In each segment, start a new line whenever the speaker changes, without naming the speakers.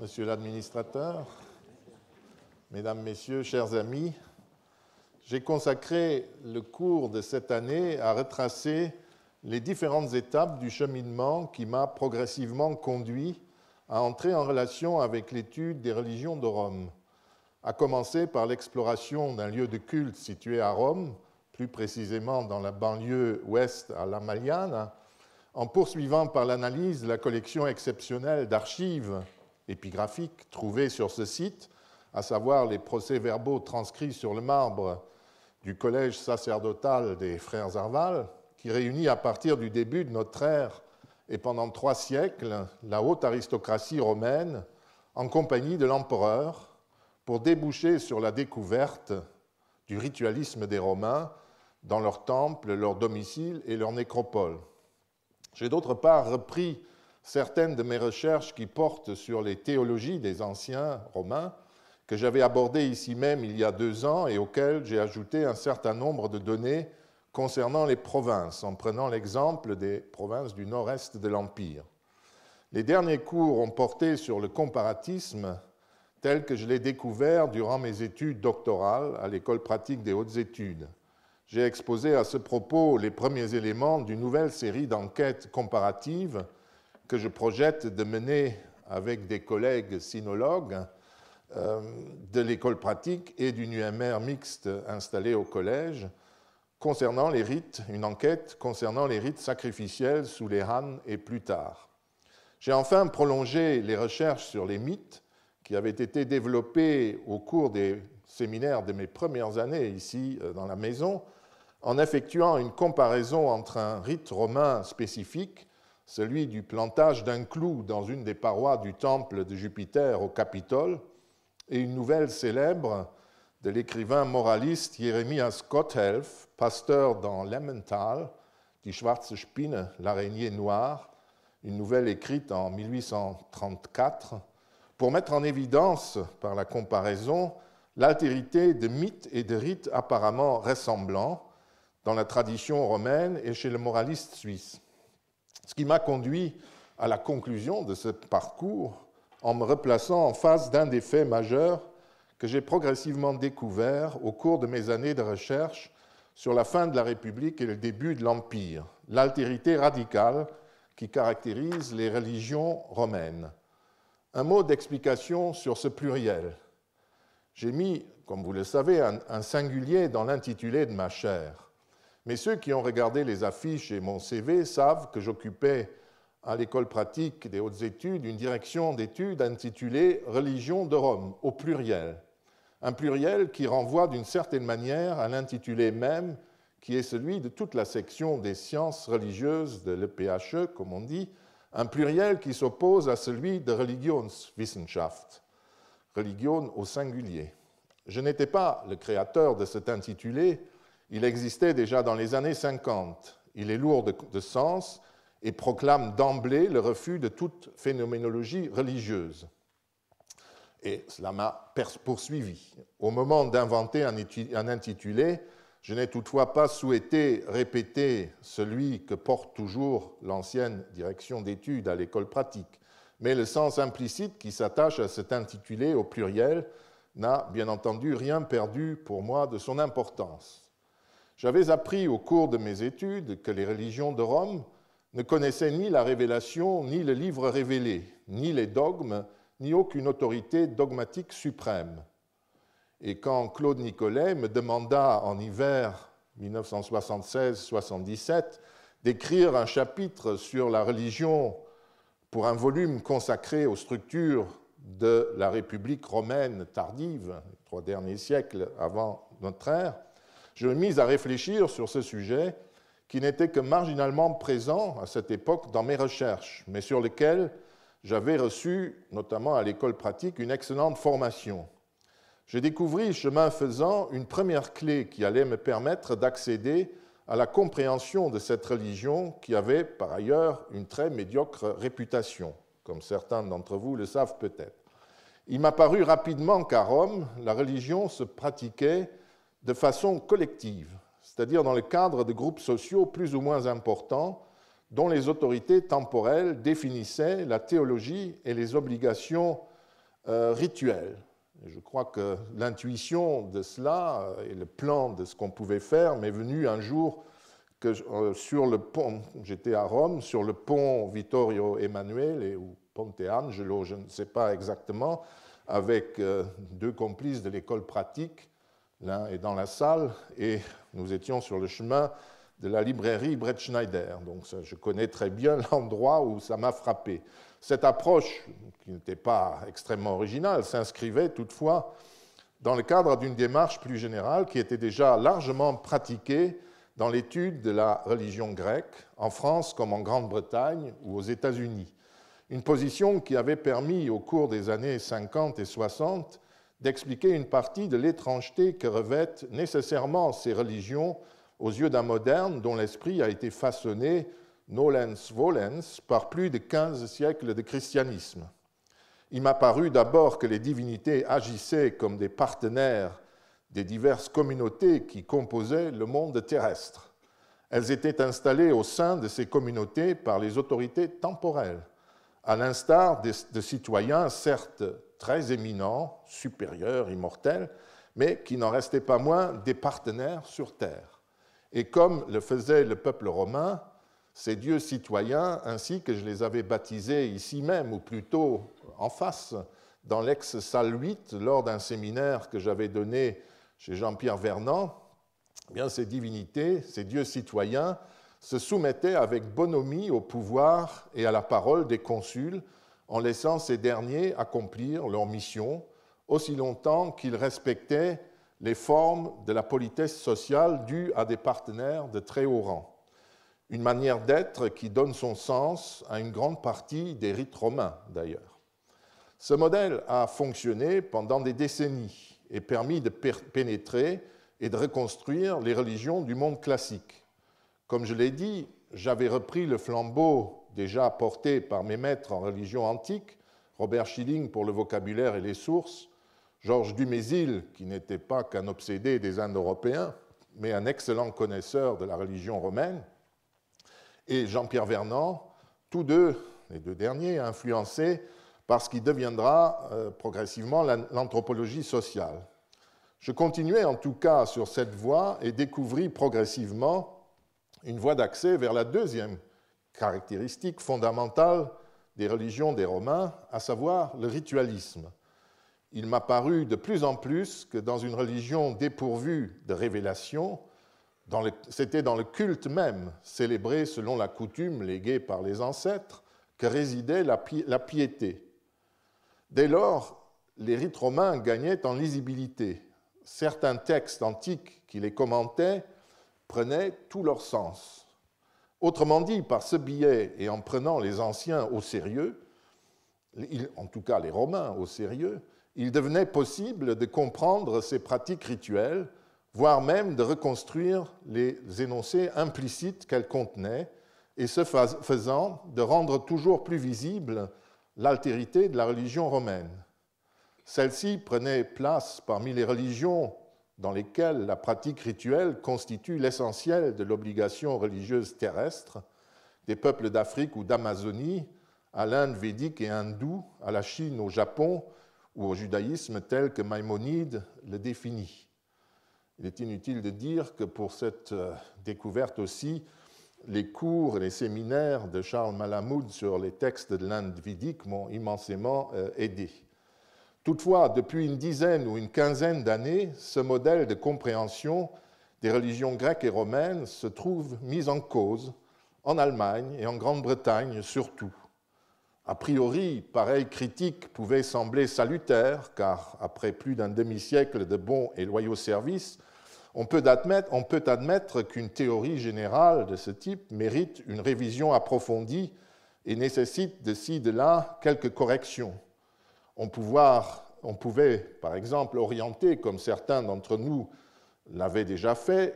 Monsieur l'administrateur, Mesdames, Messieurs, chers amis, j'ai consacré le cours de cette année à retracer les différentes étapes du cheminement qui m'a progressivement conduit à entrer en relation avec l'étude des religions de Rome, à commencer par l'exploration d'un lieu de culte situé à Rome, plus précisément dans la banlieue ouest à La Maliana, en poursuivant par l'analyse la collection exceptionnelle d'archives épigraphique trouvés sur ce site, à savoir les procès-verbaux transcrits sur le marbre du collège sacerdotal des frères Arval, qui réunit à partir du début de notre ère et pendant trois siècles la haute aristocratie romaine en compagnie de l'empereur pour déboucher sur la découverte du ritualisme des Romains dans leurs temples, leurs domiciles et leurs nécropoles. J'ai d'autre part repris certaines de mes recherches qui portent sur les théologies des anciens romains, que j'avais abordées ici même il y a deux ans et auxquelles j'ai ajouté un certain nombre de données concernant les provinces, en prenant l'exemple des provinces du nord-est de l'Empire. Les derniers cours ont porté sur le comparatisme tel que je l'ai découvert durant mes études doctorales à l'école pratique des hautes études. J'ai exposé à ce propos les premiers éléments d'une nouvelle série d'enquêtes comparatives que je projette de mener avec des collègues sinologues euh, de l'école pratique et d'une UMR mixte installée au collège concernant les rites, une enquête concernant les rites sacrificiels sous les Han et plus tard. J'ai enfin prolongé les recherches sur les mythes qui avaient été développées au cours des séminaires de mes premières années ici euh, dans la maison, en effectuant une comparaison entre un rite romain spécifique celui du plantage d'un clou dans une des parois du temple de Jupiter au Capitole, et une nouvelle célèbre de l'écrivain moraliste Jeremias Gotthelf, pasteur dans Lemmental, Die Schwarze Spinne, l'araignée noire, une nouvelle écrite en 1834, pour mettre en évidence, par la comparaison, l'altérité de mythes et de rites apparemment ressemblants dans la tradition romaine et chez le moraliste suisse. Ce qui m'a conduit à la conclusion de ce parcours en me replaçant en face d'un des faits majeurs que j'ai progressivement découvert au cours de mes années de recherche sur la fin de la République et le début de l'Empire, l'altérité radicale qui caractérise les religions romaines. Un mot d'explication sur ce pluriel. J'ai mis, comme vous le savez, un, singulier dans l'intitulé de ma chaire. Mais ceux qui ont regardé les affiches et mon CV savent que j'occupais à l'école pratique des hautes études une direction d'études intitulée Religion de Rome, au pluriel. Un pluriel qui renvoie d'une certaine manière à l'intitulé même, qui est celui de toute la section des sciences religieuses de l'EPHE, comme on dit, un pluriel qui s'oppose à celui de Religionswissenschaft, religion au singulier. Je n'étais pas le créateur de cet intitulé, il existait déjà dans les années 50. Il est lourd de, sens et proclame d'emblée le refus de toute phénoménologie religieuse. Et cela m'a poursuivi. Au moment d'inventer un intitulé, je n'ai toutefois pas souhaité répéter celui que porte toujours l'ancienne direction d'études à l'école pratique, mais le sens implicite qui s'attache à cet intitulé au pluriel n'a bien entendu rien perdu pour moi de son importance. J'avais appris au cours de mes études que les religions de Rome ne connaissaient ni la révélation, ni le livre révélé, ni les dogmes, ni aucune autorité dogmatique suprême. Et quand Claude Nicolet me demanda en hiver 1976-77 d'écrire un chapitre sur la religion pour un volume consacré aux structures de la République romaine tardive, trois derniers siècles avant notre ère, je me mis à réfléchir sur ce sujet qui n'était que marginalement présent à cette époque dans mes recherches, mais sur lequel j'avais reçu, notamment à l'école pratique, une excellente formation. J'ai découvert, chemin faisant, une première clé qui allait me permettre d'accéder à la compréhension de cette religion qui avait par ailleurs une très médiocre réputation, comme certains d'entre vous le savent peut-être. Il m'a paru rapidement qu'à Rome, la religion se pratiquait de façon collective, c'est-à-dire dans le cadre de groupes sociaux plus ou moins importants dont les autorités temporelles définissaient la théologie et les obligations euh, rituelles. je crois que l'intuition de cela euh, et le plan de ce qu'on pouvait faire m'est venu un jour que euh, sur le pont, j'étais à Rome, sur le pont Vittorio Emanuele ou Ponte Angelo, je ne sais pas exactement, avec deux complices de l'école pratique L'un est dans la salle et nous étions sur le chemin de la librairie Brett Schneider. Donc je connais très bien l'endroit où ça m'a frappé. Cette approche, qui n'était pas extrêmement originale, s'inscrivait toutefois dans le cadre d'une démarche plus générale qui était déjà largement pratiquée dans l'étude de la religion grecque, en France comme en Grande-Bretagne ou aux États-Unis. Une position qui avait permis au cours des années 50 et 60 d'expliquer une partie de l'étrangeté que revêtent nécessairement ces religions aux yeux d'un moderne dont l'esprit a été façonné, nolens volens, par plus de 15 siècles de christianisme. Il m'a paru d'abord que les divinités agissaient comme des partenaires des diverses communautés qui composaient le monde terrestre. Elles étaient installées au sein de ces communautés par les autorités temporelles, à l'instar de citoyens certes très éminents, supérieurs, immortels, mais qui n'en restaient pas moins des partenaires sur Terre. Et comme le faisait le peuple romain, ces dieux citoyens, ainsi que je les avais baptisés ici même, ou plutôt en face, dans l'ex-salle 8, lors d'un séminaire que j'avais donné chez Jean-Pierre Vernant, eh bien, ces divinités, ces dieux citoyens, se soumettaient avec bonhomie au pouvoir et à la parole des consuls, en laissant ces derniers accomplir leur mission aussi longtemps qu'ils respectaient les formes de la politesse sociale dues à des partenaires de très haut rang, une manière d'être qui donne son sens à une grande partie des rites romains d'ailleurs. Ce modèle a fonctionné pendant des décennies et permis de pénétrer et de reconstruire les religions du monde classique. Comme je l'ai dit, j'avais repris le flambeau déjà porté par mes maîtres en religion antique, Robert Schilling pour le vocabulaire et les sources, Georges Dumézil, qui n'était pas qu'un obsédé des Indes européens mais un excellent connaisseur de la religion romaine, et Jean-Pierre Vernant, tous deux, les deux derniers, influencés par ce qui deviendra euh, progressivement l'anthropologie sociale. Je continuais en tout cas sur cette voie et découvris progressivement une voie d'accès vers la deuxième caractéristique fondamentale des religions des Romains, à savoir le ritualisme. Il m'a paru de plus en plus que dans une religion dépourvue de révélation, c'était dans le culte même, célébré selon la coutume léguée par les ancêtres, que résidait la, la piété. Dès lors, les rites romains gagnaient en lisibilité. Certains textes antiques qui les commentaient prenaient tout leur sens. Autrement dit, par ce biais et en prenant les anciens au sérieux, en tout cas les Romains au sérieux, il devenait possible de comprendre ces pratiques rituelles, voire même de reconstruire les énoncés implicites qu'elles contenaient, et ce faisant de rendre toujours plus visible l'altérité de la religion romaine. Celle-ci prenait place parmi les religions dans lesquels la pratique rituelle constitue l'essentiel de l'obligation religieuse terrestre, des peuples d'Afrique ou d'Amazonie, à l'Inde védique et hindoue, à la Chine, au Japon ou au judaïsme tel que Maïmonide le définit. Il est inutile de dire que pour cette euh, découverte aussi, les cours et les séminaires de Charles Malamud sur les textes de l'Inde védique m'ont immensément euh, aidé. Toutefois, depuis une dizaine ou une quinzaine d'années, ce modèle de compréhension des religions grecques et romaines se trouve mis en cause en Allemagne et en Grande-Bretagne surtout. A priori, pareille critique pouvait sembler salutaire, car après plus d'un demi-siècle de bons et loyaux services, on peut admettre, qu'une théorie générale de ce type mérite une révision approfondie et nécessite de ci, de là quelques corrections on, pouvait, par exemple, orienter, comme certains d'entre nous l'avaient déjà fait,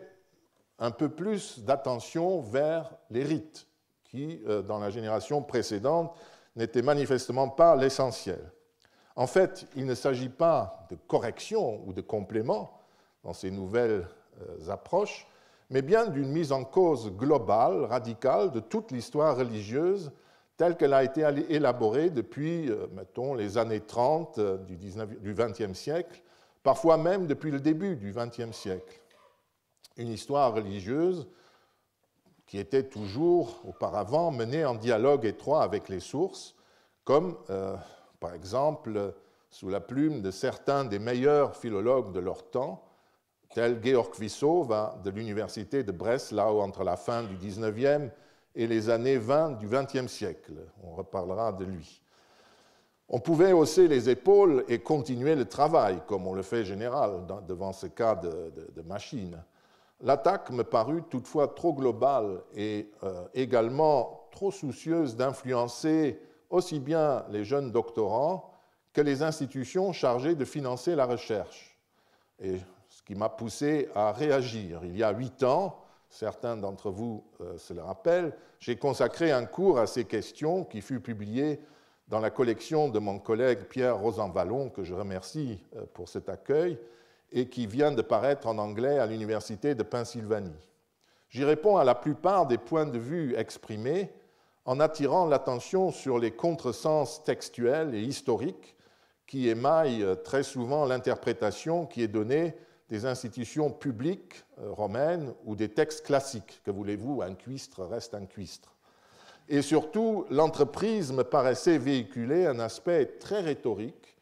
un peu plus d'attention vers les rites, qui, euh, dans la génération précédente, n'étaient manifestement pas l'essentiel. En fait, il ne s'agit pas de correction ou de complément dans ces nouvelles euh, approches, mais bien d'une mise en cause globale, radicale, de toute l'histoire religieuse telle qu'elle a été élaborée depuis, euh, mettons, les années 30 euh, du, 19, du 20e siècle, parfois même depuis le début du XXe siècle. Une histoire religieuse qui était toujours auparavant menée en dialogue étroit avec les sources, comme euh, par exemple sous la plume de certains des meilleurs philologues de leur temps, tel Georg Wissowa de l'université de Breslau entre la fin du XIXe et les années 20 du XXe siècle. On reparlera de lui. On pouvait hausser les épaules et continuer le travail, comme on le fait général devant ce cas de, machine. L'attaque me parut toutefois trop globale et euh, également trop soucieuse d'influencer aussi bien les jeunes doctorants que les institutions chargées de financer la recherche. Et ce qui m'a poussé à réagir. Il y a huit ans, certains d'entre vous euh, se le rappellent, j'ai consacré un cours à ces questions qui fut publié dans la collection de mon collègue Pierre Vallon que je remercie euh, pour cet accueil, et qui vient de paraître en anglais à l'Université de Pennsylvanie. J'y réponds à la plupart des points de vue exprimés en attirant l'attention sur les contresens textuels et historiques qui émaillent euh, très souvent l'interprétation qui est donnée des institutions publiques euh, romaines ou des textes classiques. Que voulez-vous, un cuistre reste un cuistre. Et surtout, l'entreprise paraissait véhiculer un aspect très rhétorique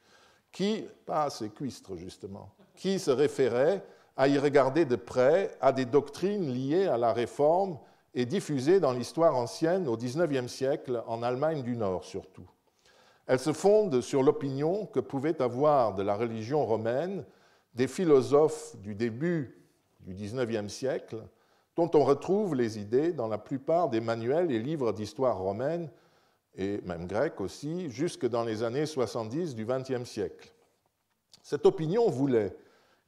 qui, pas assez cuistre justement, qui se référait à y regarder de près à des doctrines liées à la réforme et diffusées dans l'histoire ancienne au XIXe siècle, en Allemagne du Nord surtout. Elle se fonde sur l'opinion que pouvait avoir de la religion romaine des philosophes du début du XIXe siècle, dont on retrouve les idées dans la plupart des manuels et livres d'histoire romaine, et même grec aussi, jusque dans les années 70 du XXe siècle. Cette opinion voulait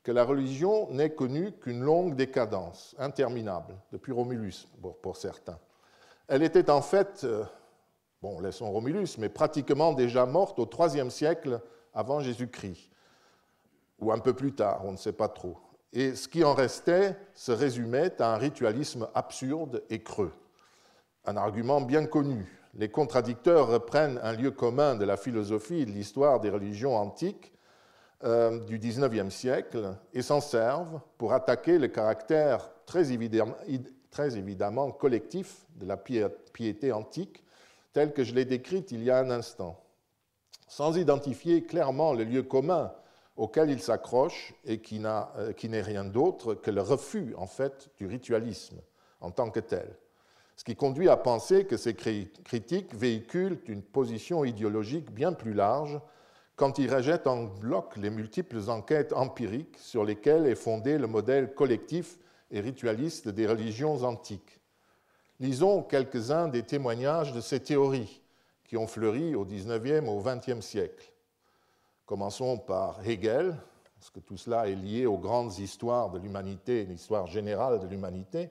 que la religion n'ait connu qu'une longue décadence, interminable, depuis Romulus pour certains. Elle était en fait, euh, bon, laissons Romulus, mais pratiquement déjà morte au IIIe siècle avant Jésus-Christ ou un peu plus tard, on ne sait pas trop. Et ce qui en restait se résumait à un ritualisme absurde et creux. Un argument bien connu. Les contradicteurs reprennent un lieu commun de la philosophie et de l'histoire des religions antiques euh, du XIXe siècle et s'en servent pour attaquer le caractère très évidemment, très évidemment collectif de la piété antique, tel que je l'ai décrite il y a un instant. Sans identifier clairement le lieu commun auquel il s'accroche et euh, qui n'est rien d'autre que le refus, en fait, du ritualisme en tant que tel. Ce qui conduit à penser que ces critiques véhiculent une position idéologique bien plus large quand ils rejettent en bloc les multiples enquêtes empiriques sur lesquelles est fondé le modèle collectif et ritualiste des religions antiques. Lisons quelques-uns des témoignages de ces théories qui ont fleuri au XIXe et au XXe siècle. Commençons par Hegel, parce que tout cela est lié aux grandes histoires de l'humanité, l'histoire générale de l'humanité.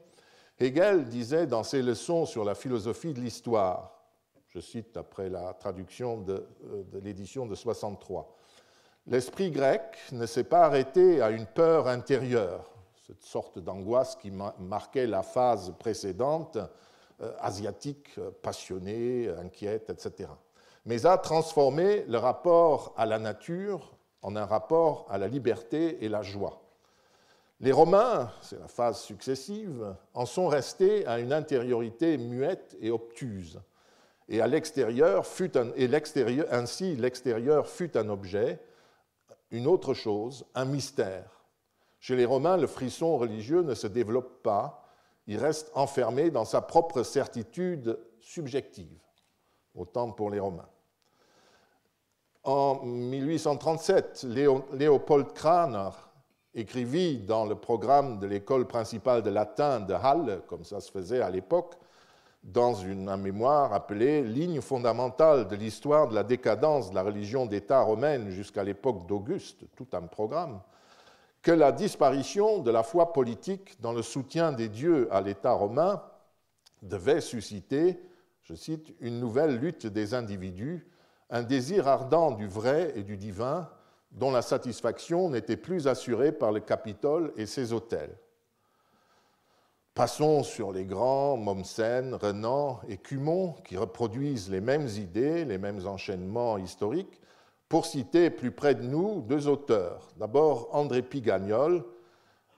Hegel disait dans ses leçons sur la philosophie de l'histoire, je cite après la traduction de, euh, l'édition de 63, L'esprit grec ne s'est pas arrêté à une peur intérieure, cette sorte d'angoisse qui marquait la phase précédente, euh, asiatique, passionnée, inquiète, etc mais a transformé le rapport à la nature en un rapport à la liberté et la joie. Les Romains, c'est la phase successive, en sont restés à une intériorité muette et obtuse. Et à l'extérieur fut et l'extérieur, ainsi l'extérieur fut un objet, une autre chose, un mystère. Chez les Romains, le frisson religieux ne se développe pas, il reste enfermé dans sa propre certitude subjective, autant pour les Romains. En 1837, Léopold Kraner écrivit dans le programme de l'école principale de latin de Halle, comme ça se faisait à l'époque, dans une, un mémoire appelé « Ligne fondamentale de l'histoire de la décadence de la religion d'État romaine jusqu'à l'époque d'Auguste, tout un programme, que la disparition de la foi politique dans le soutien des dieux à l'État romain devait susciter, je cite, une nouvelle lutte des individus un désir ardent du vrai et du divin dont la satisfaction n'était plus assurée par le Capitole et ses hôtels. Passons sur les grands, Mommsen, Renan et Cumont, qui reproduisent les mêmes idées, les mêmes enchaînements historiques, pour citer plus près de nous deux auteurs. D'abord André Pigagnol,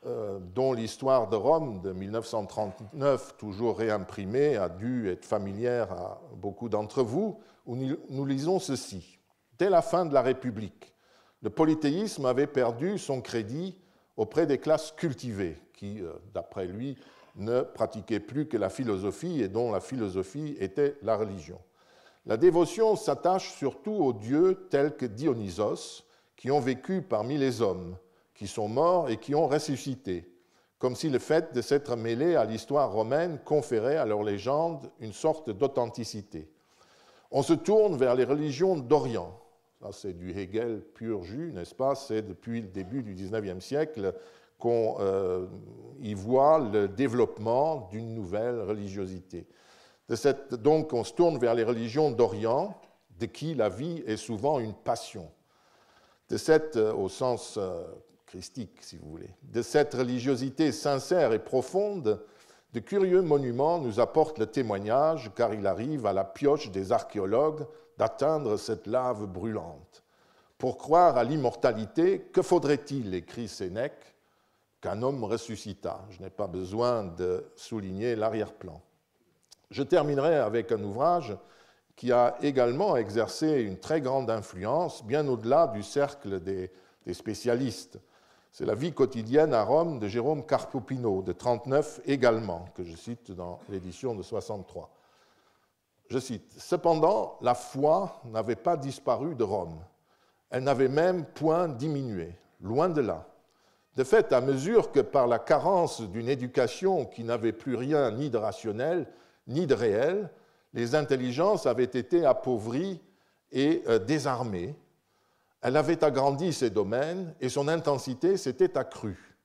euh, dont l'histoire de Rome de 1939, toujours réimprimée, a dû être familière à beaucoup d'entre vous, où nous lisons ceci. Dès la fin de la République, le polythéisme avait perdu son crédit auprès des classes cultivées, qui, euh, d'après lui, ne pratiquaient plus que la philosophie et dont la philosophie était la religion. La dévotion s'attache surtout aux dieux tels que Dionysos, qui ont vécu parmi les hommes, qui sont morts et qui ont ressuscité, comme si le fait de s'être mêlé à l'histoire romaine conférait à leur légende une sorte d'authenticité. On se tourne vers les religions d'Orient. c'est du Hegel pur jus, n'est-ce pas C'est depuis le début du XIXe siècle qu'on euh, y voit le développement d'une nouvelle religiosité. donc, on se tourne vers les religions d'Orient, de qui la vie est souvent une passion. De cette, euh, au sens euh, christique, si vous voulez, de cette religiosité sincère et profonde, de curieux monuments nous apportent le témoignage, car il arrive à la pioche des archéologues d'atteindre cette lave brûlante. Pour croire à l'immortalité, que faudrait-il, écrit Sénèque, qu'un homme ressuscita Je n'ai pas besoin de souligner l'arrière-plan. Je terminerai avec un ouvrage qui a également exercé une très grande influence, bien au-delà du cercle des spécialistes. C'est la vie quotidienne à Rome de Jérôme Carpupino, de 39 également, que je cite dans l'édition de 63. Je cite Cependant, la foi n'avait pas disparu de Rome. Elle n'avait même point diminué, loin de là. De fait, à mesure que par la carence d'une éducation qui n'avait plus rien ni de rationnel, ni de réel, les intelligences avaient été appauvries et euh, désarmées, elle avait agrandi ses domaines et son intensité s'était accrue.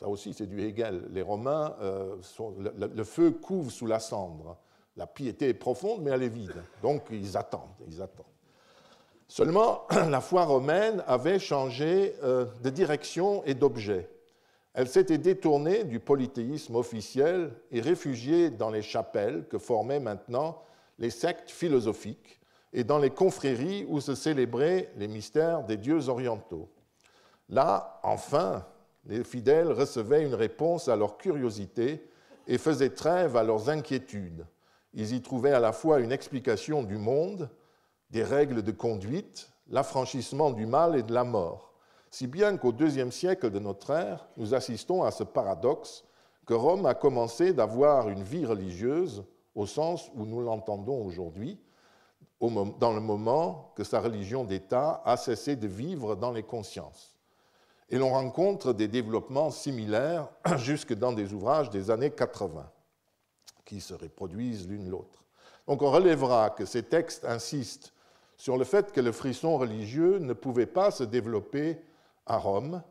Ça aussi, c'est du Hegel. Les Romains, euh, le, feu couve sous la cendre. La piété est profonde, mais elle est vide. Donc, ils attendent, ils attendent. Seulement, la foi romaine avait changé euh, de direction et d'objet. Elle s'était détournée du polythéisme officiel et réfugiée dans les chapelles que formaient maintenant les sectes philosophiques et dans les confréries où se célébraient les mystères des dieux orientaux. Là, enfin, les fidèles recevaient une réponse à leur curiosité et faisaient trêve à leurs inquiétudes. Ils y trouvaient à la fois une explication du monde, des règles de conduite, l'affranchissement du mal et de la mort. Si bien qu'au deuxième siècle de notre ère, nous assistons à ce paradoxe que Rome a commencé d'avoir une vie religieuse au sens où nous l'entendons aujourd'hui, dans le moment que sa religion d'État a cessé de vivre dans les consciences. Et l'on rencontre des développements similaires jusque dans des ouvrages des années 80, qui se reproduisent l'une l'autre. Donc on relèvera que ces textes insistent sur le fait que le frisson religieux ne pouvait pas se développer à Rome,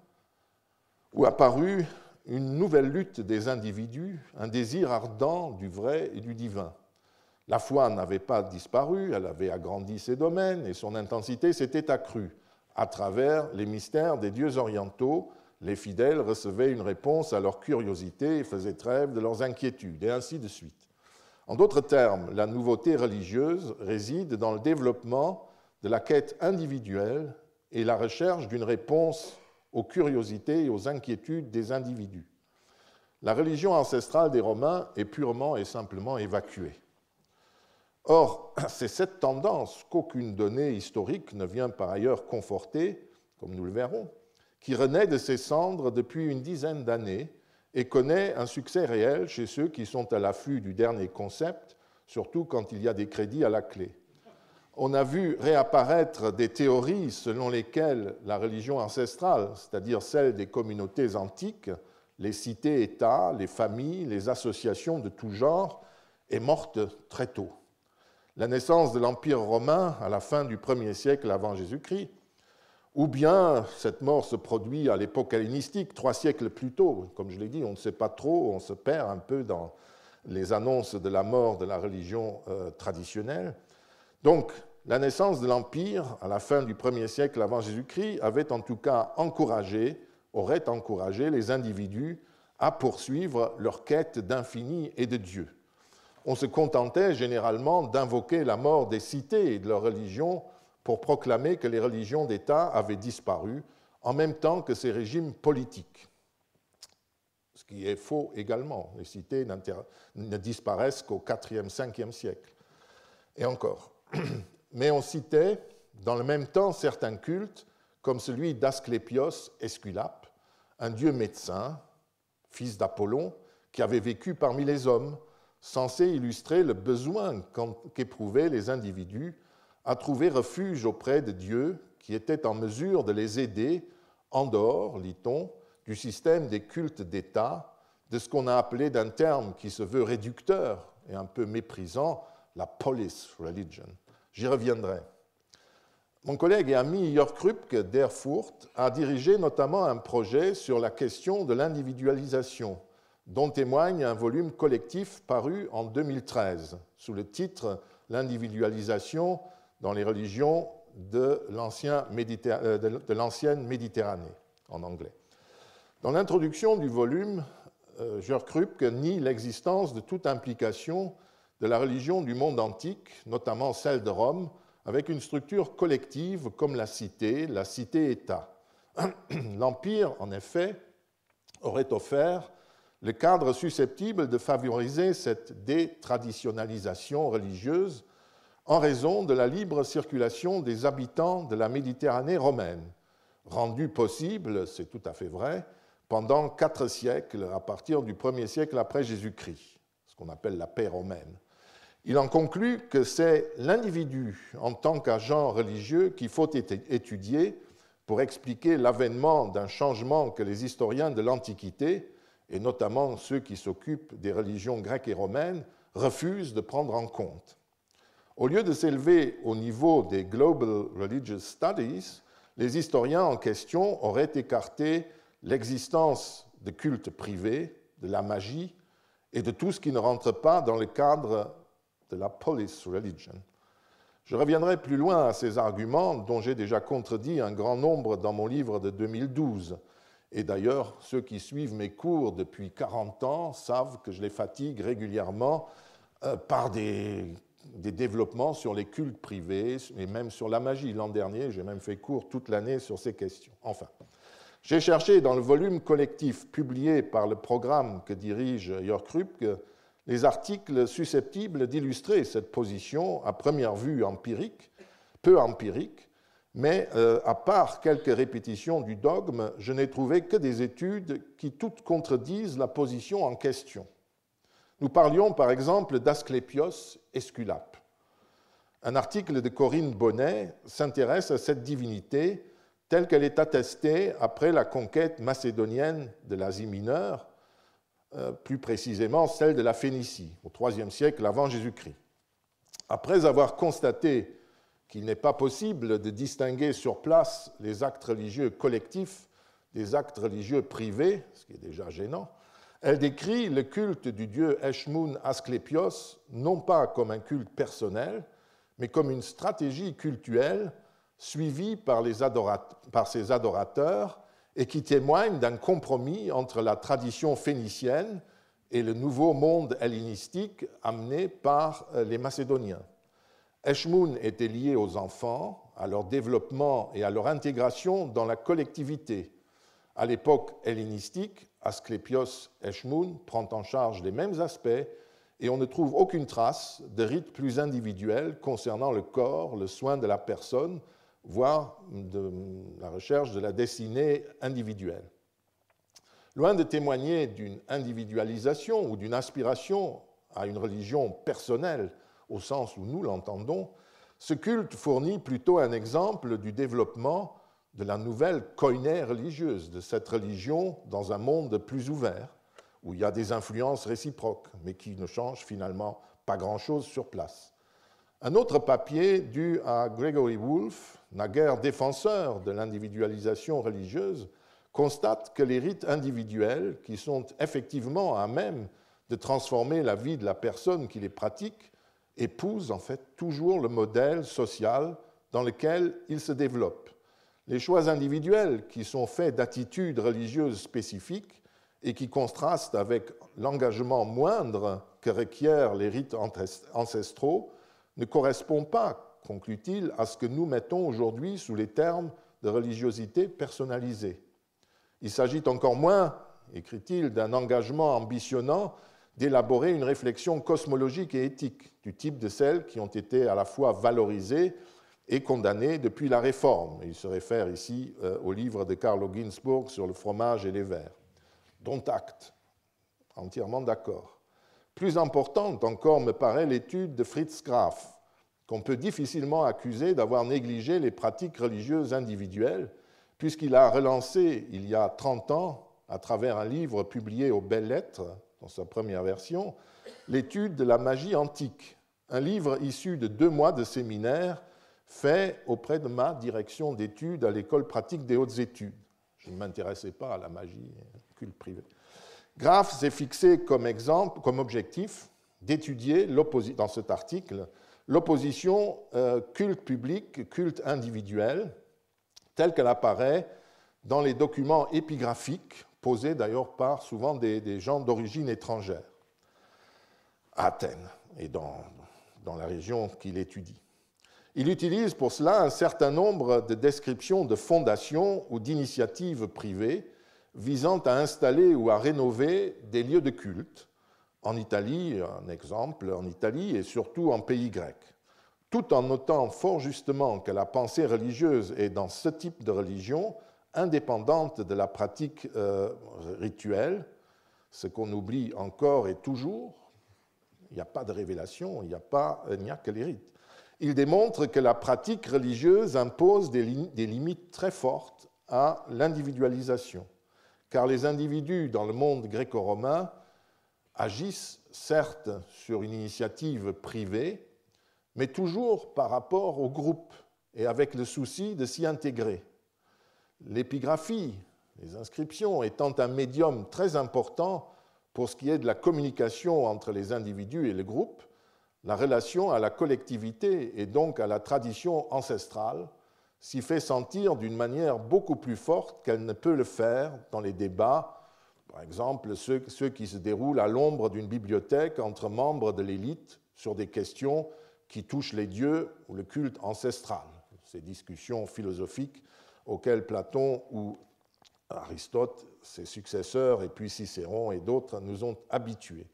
où apparut une nouvelle lutte des individus, un désir ardent du vrai et du divin la foi n'avait pas disparu, elle avait agrandi ses domaines et son intensité s'était accrue. À travers les mystères des dieux orientaux, les fidèles recevaient une réponse à leur curiosité et faisaient trêve de leurs inquiétudes, et ainsi de suite. En d'autres termes, la nouveauté religieuse réside dans le développement de la quête individuelle et la recherche d'une réponse aux curiosités et aux inquiétudes des individus. La religion ancestrale des Romains est purement et simplement évacuée. Or, c'est cette tendance qu'aucune donnée historique ne vient par ailleurs conforter, comme nous le verrons, qui renaît de ses cendres depuis une dizaine d'années et connaît un succès réel chez ceux qui sont à l'affût du dernier concept, surtout quand il y a des crédits à la clé. On a vu réapparaître des théories selon lesquelles la religion ancestrale, c'est-à-dire celle des communautés antiques, les cités-États, les familles, les associations de tout genre, est morte très tôt la naissance de l'Empire romain à la fin du 1er siècle avant Jésus-Christ, ou bien cette mort se produit à l'époque hellénistique, trois siècles plus tôt. Comme je l'ai dit, on ne sait pas trop, on se perd un peu dans les annonces de la mort de la religion euh, traditionnelle. Donc, la naissance de l'Empire à la fin du 1er siècle avant Jésus-Christ avait en tout cas encouragé, aurait encouragé les individus à poursuivre leur quête d'infini et de Dieu on se contentait généralement d'invoquer la mort des cités et de leurs religions pour proclamer que les religions d'État avaient disparu en même temps que ces régimes politiques. Ce qui est faux également. Les cités ne disparaissent qu'au IVe, e siècle. Et encore. Mais on citait dans le même temps certains cultes, comme celui d'Asclépios Esculape, un dieu médecin, fils d'Apollon, qui avait vécu parmi les hommes censé illustrer le besoin qu'éprouvaient les individus à trouver refuge auprès de Dieu qui était en mesure de les aider en dehors, lit-on, du système des cultes d'État, de ce qu'on a appelé d'un terme qui se veut réducteur et un peu méprisant, la police religion. J'y reviendrai. Mon collègue et ami Jörg Krupp d'Erfurt a dirigé notamment un projet sur la question de l'individualisation, dont témoigne un volume collectif paru en 2013 sous le titre L'individualisation dans les religions de euh, l'ancienne Méditerranée, en anglais. Dans l'introduction du volume, Jörg euh, Krupke nie l'existence de toute implication de la religion du monde antique, notamment celle de Rome, avec une structure collective comme la cité, la cité-État. L'Empire, en effet, aurait offert le cadre susceptible de favoriser cette détraditionnalisation religieuse en raison de la libre circulation des habitants de la Méditerranée romaine, rendue possible, c'est tout à fait vrai, pendant quatre siècles à partir du premier siècle après Jésus-Christ, ce qu'on appelle la paix romaine. Il en conclut que c'est l'individu en tant qu'agent religieux qu'il faut étudier pour expliquer l'avènement d'un changement que les historiens de l'Antiquité, et notamment ceux qui s'occupent des religions grecques et romaines, refusent de prendre en compte. Au lieu de s'élever au niveau des Global Religious Studies, les historiens en question auraient écarté l'existence de cultes privés, de la magie et de tout ce qui ne rentre pas dans le cadre de la police religion. Je reviendrai plus loin à ces arguments dont j'ai déjà contredit un grand nombre dans mon livre de 2012, et d'ailleurs, ceux qui suivent mes cours depuis 40 ans savent que je les fatigue régulièrement euh, par des, développements sur les cultes privés et même sur la magie. L'an dernier, j'ai même fait cours toute l'année sur ces questions. Enfin, j'ai cherché dans le volume collectif publié par le programme que dirige Jörg Krupp les articles susceptibles d'illustrer cette position à première vue empirique, peu empirique, mais euh, à part quelques répétitions du dogme, je n'ai trouvé que des études qui toutes contredisent la position en question. Nous parlions par exemple d'Asclépios Esculape. Un article de Corinne Bonnet s'intéresse à cette divinité telle qu'elle est attestée après la conquête macédonienne de l'Asie mineure, euh, plus précisément celle de la Phénicie, au IIIe siècle avant Jésus-Christ. Après avoir constaté qu'il n'est pas possible de distinguer sur place les actes religieux collectifs des actes religieux privés, ce qui est déjà gênant, elle décrit le culte du dieu Eshmoun asklépios non pas comme un culte personnel, mais comme une stratégie cultuelle suivie par, les par ses adorateurs et qui témoigne d'un compromis entre la tradition phénicienne et le nouveau monde hellénistique amené par euh, les Macédoniens. Eshmoun était lié aux enfants, à leur développement et à leur intégration dans la collectivité. À l'époque hellénistique, Asclépios Eshmoun prend en charge les mêmes aspects et on ne trouve aucune trace de rites plus individuels concernant le corps, le soin de la personne, voire la recherche de la destinée individuelle. Loin de témoigner d'une individualisation ou d'une aspiration à une religion personnelle, au sens où nous l'entendons, ce culte fournit plutôt un exemple du développement de la nouvelle koiné religieuse, de cette religion dans un monde plus ouvert, où il y a des influences réciproques, mais qui ne changent finalement pas grand-chose sur place. Un autre papier dû à Gregory Wolfe, naguère défenseur de l'individualisation religieuse, constate que les rites individuels, qui sont effectivement à même de transformer la vie de la personne qui les pratique, épouse en fait toujours le modèle social dans lequel il se développe. Les choix individuels qui sont faits d'attitudes religieuses spécifiques et qui contrastent avec l'engagement moindre que requièrent les rites ancestraux ne correspondent pas, conclut-il, à ce que nous mettons aujourd'hui sous les termes de religiosité personnalisée. Il s'agit encore moins, écrit-il, d'un engagement ambitionnant d'élaborer une réflexion cosmologique et éthique, du type de celles qui ont été à la fois valorisées et condamnées depuis la Réforme. Il se réfère ici euh, au livre de Carlo Ginzburg sur le fromage et les vers. dont acte, entièrement d'accord. Plus importante encore me paraît l'étude de Fritz Graff, qu'on peut difficilement accuser d'avoir négligé les pratiques religieuses individuelles, puisqu'il a relancé il y a 30 ans, à travers un livre publié aux Belles Lettres dans sa première version, l'étude de la magie antique, un livre issu de deux mois de séminaire fait auprès de ma direction d'études à l'école pratique des hautes études. Je ne m'intéressais pas à la magie, culte privé. Graff s'est fixé comme exemple, comme objectif, d'étudier dans cet article l'opposition euh, culte public, culte individuel, telle qu'elle apparaît dans les documents épigraphiques posé d'ailleurs par souvent des, gens d'origine étrangère, à Athènes et dans, dans la région qu'il étudie. Il utilise pour cela un certain nombre de descriptions de fondations ou d'initiatives privées visant à installer ou à rénover des lieux de culte, en Italie, un exemple, en Italie et surtout en pays grec, tout en notant fort justement que la pensée religieuse est dans ce type de religion indépendante de la pratique euh, rituelle, ce qu'on oublie encore et toujours, il n'y a pas de révélation, il n'y a, pas, a que les rites. Il démontre que la pratique religieuse impose des, des limites très fortes à l'individualisation, car les individus dans le monde gréco-romain agissent certes sur une initiative privée, mais toujours par rapport au groupe et avec le souci de s'y intégrer l'épigraphie, les inscriptions étant un médium très important pour ce qui est de la communication entre les individus et les groupes, la relation à la collectivité et donc à la tradition ancestrale s'y fait sentir d'une manière beaucoup plus forte qu'elle ne peut le faire dans les débats, par exemple ceux, qui se déroulent à l'ombre d'une bibliothèque entre membres de l'élite sur des questions qui touchent les dieux ou le culte ancestral. Ces discussions philosophiques auquel Platon ou Aristote, ses successeurs, et puis Cicéron et d'autres nous ont habitués.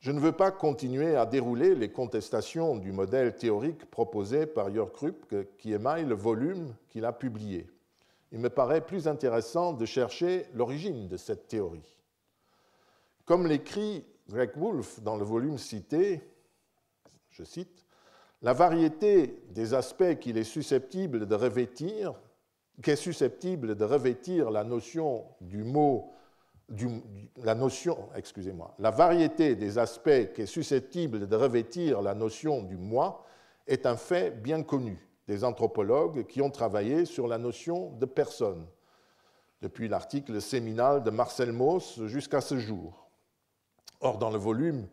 Je ne veux pas continuer à dérouler les contestations du modèle théorique proposé par Jörg Krupp qui émaille le volume qu'il a publié. Il me paraît plus intéressant de chercher l'origine de cette théorie. Comme l'écrit Greg Woolf dans le volume cité, je cite, La variété des aspects qu'il est susceptible de revêtir qui est susceptible de revêtir la notion du mot, la notion, excusez-moi, la variété des aspects qui est susceptible de revêtir la notion du moi est un fait bien connu des anthropologues qui ont travaillé sur la notion de personne, depuis l'article séminal de Marcel Mauss jusqu'à ce jour. Or, dans le volume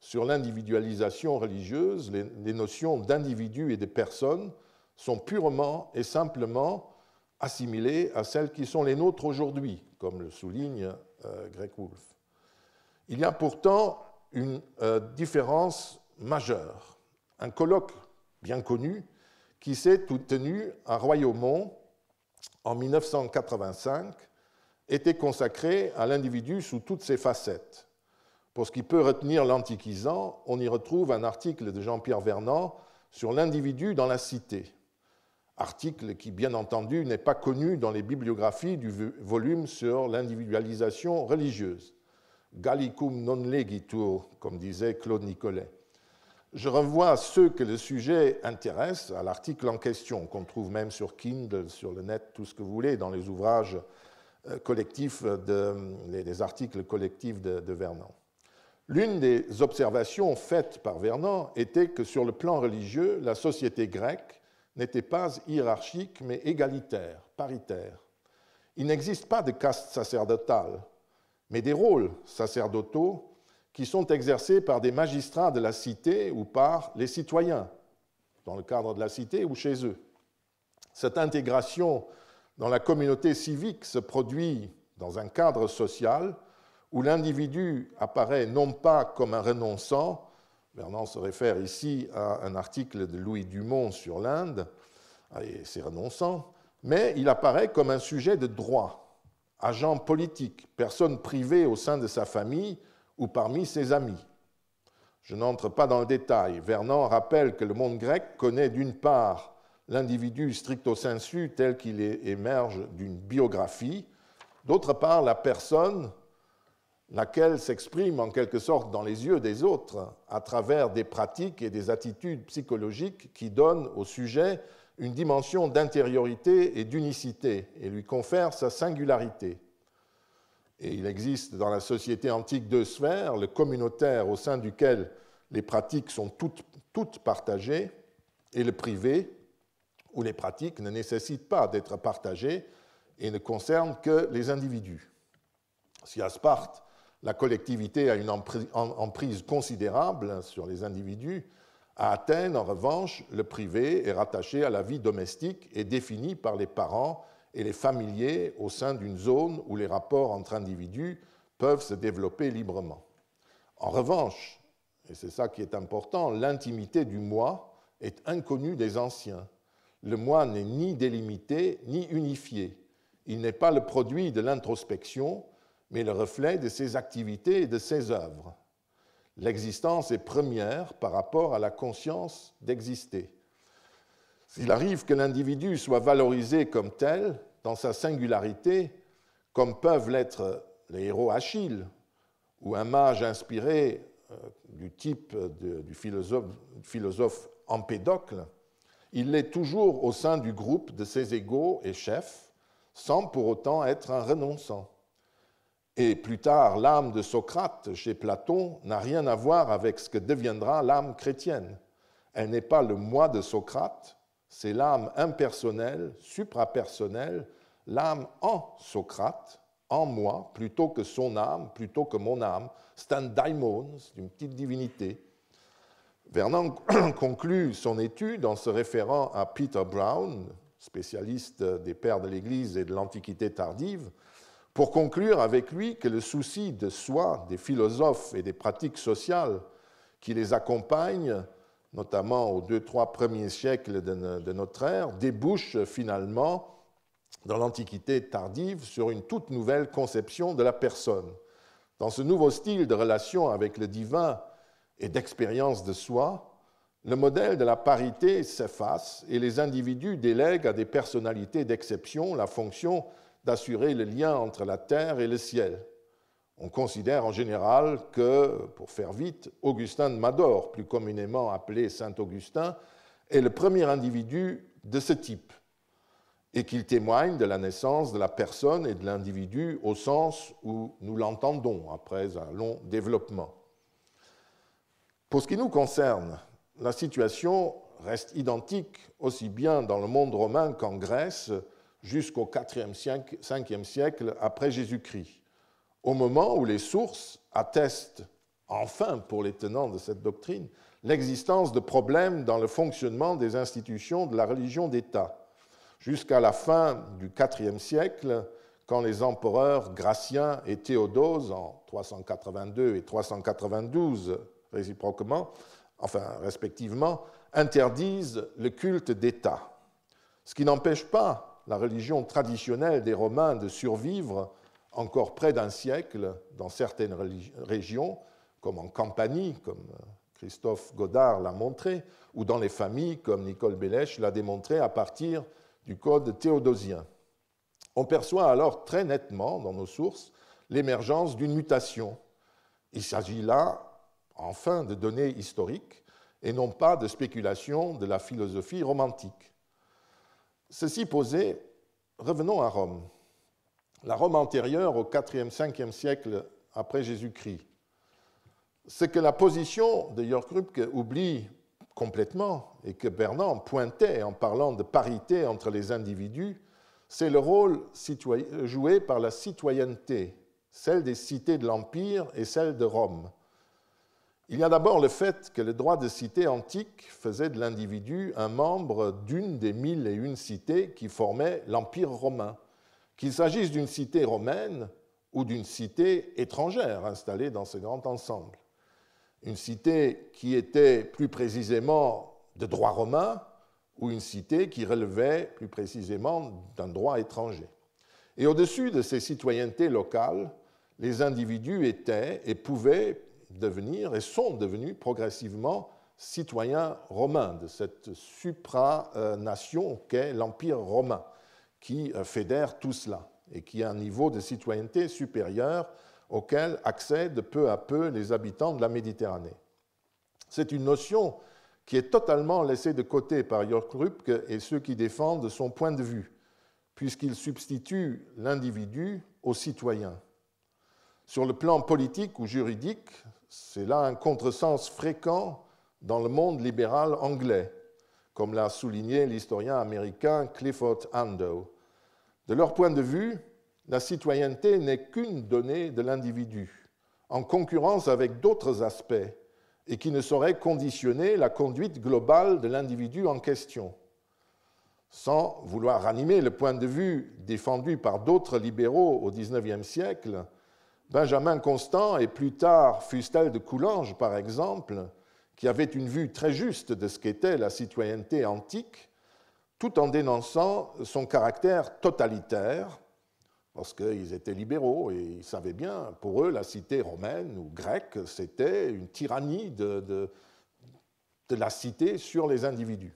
sur l'individualisation religieuse, les notions d'individu et de personne sont purement et simplement assimilées à celles qui sont les nôtres aujourd'hui, comme le souligne euh, Greg Wolff. Il y a pourtant une euh, différence majeure. Un colloque bien connu qui s'est tenu à Royaumont en 1985 était consacré à l'individu sous toutes ses facettes. Pour ce qui peut retenir l'antiquisant, on y retrouve un article de Jean-Pierre Vernant sur l'individu dans la cité article qui, bien entendu, n'est pas connu dans les bibliographies du volume sur l'individualisation religieuse. Gallicum non legitur, comme disait Claude Nicolet. Je revois ceux que le sujet intéresse, à l'article en question, qu'on trouve même sur Kindle, sur le net, tout ce que vous voulez, dans les ouvrages euh, collectifs, de, les articles collectifs de Vernon. L'une des observations faites par Vernon était que sur le plan religieux, la société grecque n'était pas hiérarchique mais égalitaire, paritaire. Il n'existe pas de caste sacerdotale, mais des rôles sacerdotaux qui sont exercés par des magistrats de la cité ou par les citoyens, dans le cadre de la cité ou chez eux. Cette intégration dans la communauté civique se produit dans un cadre social où l'individu apparaît non pas comme un renonçant, Vernon se réfère ici à un article de Louis Dumont sur l'Inde et c'est renonçant, mais il apparaît comme un sujet de droit, agent politique, personne privée au sein de sa famille ou parmi ses amis. Je n'entre pas dans le détail. Vernon rappelle que le monde grec connaît d'une part l'individu stricto sensu tel qu'il émerge d'une biographie, d'autre part la personne laquelle s'exprime en quelque sorte dans les yeux des autres à travers des pratiques et des attitudes psychologiques qui donnent au sujet une dimension d'intériorité et d'unicité et lui confère sa singularité. Et il existe dans la société antique deux sphères, le communautaire au sein duquel les pratiques sont toutes, toutes partagées, et le privé où les pratiques ne nécessitent pas d'être partagées et ne concernent que les individus. Si à Sparte, la collectivité a une emprise considérable sur les individus. À Athènes, en revanche, le privé est rattaché à la vie domestique et défini par les parents et les familiers au sein d'une zone où les rapports entre individus peuvent se développer librement. En revanche, et c'est ça qui est important, l'intimité du moi est inconnue des anciens. Le moi n'est ni délimité ni unifié. Il n'est pas le produit de l'introspection, mais le reflet de ses activités et de ses œuvres. L'existence est première par rapport à la conscience d'exister. S'il arrive que l'individu soit valorisé comme tel, dans sa singularité, comme peuvent l'être les héros Achille ou un mage inspiré euh, du type du philosophe, philosophe Empédocle, il l'est toujours au sein du groupe de ses égaux et chefs, sans pour autant être un renonçant. Et plus tard, l'âme de Socrate chez Platon n'a rien à voir avec ce que deviendra l'âme chrétienne. Elle n'est pas le moi de Socrate, c'est l'âme impersonnelle, suprapersonnelle, l'âme en Socrate, en moi, plutôt que son âme, plutôt que mon âme. C'est un daimon, c'est une petite divinité. Vernon conclut son étude en se référant à Peter Brown, spécialiste des pères de l'Église et de l'Antiquité tardive, pour conclure avec lui que le souci de soi des philosophes et des pratiques sociales qui les accompagnent, notamment aux deux, trois premiers siècles de notre ère, débouche finalement, dans l'Antiquité tardive, sur une toute nouvelle conception de la personne. Dans ce nouveau style de relation avec le divin et d'expérience de soi, le modèle de la parité s'efface et les individus délèguent à des personnalités d'exception la fonction d'assurer le lien entre la terre et le ciel. On considère en général que, pour faire vite, Augustin de Mador, plus communément appelé Saint Augustin, est le premier individu de ce type et qu'il témoigne de la naissance de la personne et de l'individu au sens où nous l'entendons après un long développement. Pour ce qui nous concerne, la situation reste identique aussi bien dans le monde romain qu'en Grèce, jusqu'au IVe siècle, e siècle après Jésus-Christ, au moment où les sources attestent, enfin pour les tenants de cette doctrine, l'existence de problèmes dans le fonctionnement des institutions de la religion d'État, jusqu'à la fin du IVe siècle, quand les empereurs Gracien et Théodose, en 382 et 392 réciproquement, enfin respectivement, interdisent le culte d'État. Ce qui n'empêche pas la religion traditionnelle des Romains de survivre encore près d'un siècle dans certaines régions, comme en Campanie, comme euh, Christophe Godard l'a montré, ou dans les familles, comme Nicole Bellèche l'a démontré à partir du code théodosien. On perçoit alors très nettement dans nos sources l'émergence d'une mutation. Il s'agit là, enfin, de données historiques et non pas de spéculations de la philosophie romantique. Ceci posé, revenons à Rome. La Rome antérieure au IVe, 5 siècle après Jésus-Christ. Ce que la position de Jörg Krupke oublie complètement et que Bernard pointait en parlant de parité entre les individus, c'est le rôle joué par la citoyenneté, celle des cités de l'Empire et celle de Rome. Il y a d'abord le fait que le droit de cité antique faisait de l'individu un membre d'une des mille et une cités qui formaient l'Empire romain, qu'il s'agisse d'une cité romaine ou d'une cité étrangère installée dans ce grand ensemble. Une cité qui était plus précisément de droit romain ou une cité qui relevait plus précisément d'un droit étranger. Et au-dessus de ces citoyennetés locales, les individus étaient et pouvaient devenir et sont devenus progressivement citoyens romains de cette supranation qu'est l'Empire romain, qui euh, fédère tout cela et qui a un niveau de citoyenneté supérieur auquel accèdent peu à peu les habitants de la Méditerranée. C'est une notion qui est totalement laissée de côté par Jörg et ceux qui défendent son point de vue, puisqu'il substitue l'individu au citoyen sur le plan politique ou juridique, c'est là un contresens fréquent dans le monde libéral anglais, comme l'a souligné l'historien américain Clifford Ando. De leur point de vue, la citoyenneté n'est qu'une donnée de l'individu, en concurrence avec d'autres aspects, et qui ne saurait conditionner la conduite globale de l'individu en question. Sans vouloir ranimer le point de vue défendu par d'autres libéraux au XIXe siècle, Benjamin Constant et plus tard Fustel de Coulanges, par exemple, qui avaient une vue très juste de ce qu'était la citoyenneté antique, tout en dénonçant son caractère totalitaire, parce qu'ils étaient libéraux et ils savaient bien, pour eux, la cité romaine ou grecque, c'était une tyrannie de, la cité sur les individus.